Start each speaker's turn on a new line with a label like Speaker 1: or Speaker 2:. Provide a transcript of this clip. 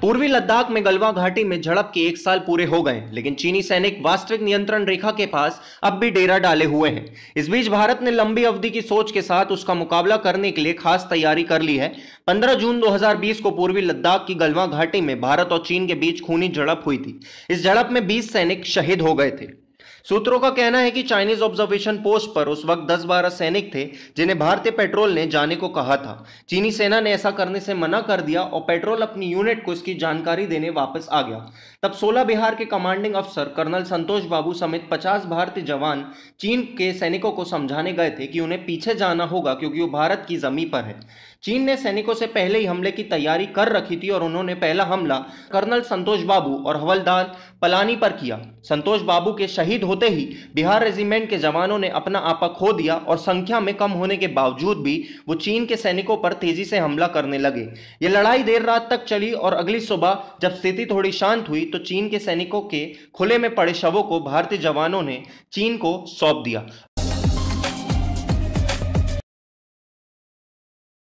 Speaker 1: पूर्वी लद्दाख में गलवा घाटी में झड़प के एक साल पूरे हो गए लेकिन चीनी सैनिक वास्तविक नियंत्रण रेखा के पास अब भी डेरा डाले हुए हैं इस बीच भारत ने लंबी अवधि की सोच के साथ उसका मुकाबला करने के लिए खास तैयारी कर ली है 15 जून 2020 को पूर्वी लद्दाख की गलवा घाटी में भारत और चीन के बीच खूनी झड़प हुई थी इस झड़प में बीस सैनिक शहीद हो गए थे सूत्रों का कहना है कि चाइनीज ऑब्जर्वेशन पोस्ट पर उस वक्त 10-12 सैनिक थे जिन्हें भारतीय पेट्रोल ने जाने को कहा था चीनी सेना ने ऐसा करने से मना कर दिया और पेट्रोल अपनी यूनिट को इसकी जानकारी देने वापस आ गया तब 16 बिहार के कमांडिंग अफसर कर्नल संतोष बाबू समेत 50 भारतीय जवान चीन के सैनिकों को समझाने गए थे कि उन्हें पीछे जाना होगा क्योंकि वो भारत की जमी पर है चीन ने सैनिकों से पहले ही हमले की तैयारी कर रखी थी और उन्होंने पहला हमला कर्नल संतोष बाबू और हवलदार पलानी पर किया संतोष बाबू के शहीद शहीद होते ही बिहार रेजिमेंट के जवानों ने अपना आपा खो दिया और संख्या में कम होने के बावजूद भी वो चीन के सैनिकों पर तेजी से हमला करने लगे ये लड़ाई देर रात तक चली और अगली सुबह जब स्थिति थोड़ी शांत हुई तो चीन के सैनिकों के खुले में पड़े शवों को भारतीय जवानों ने चीन को सौंप दिया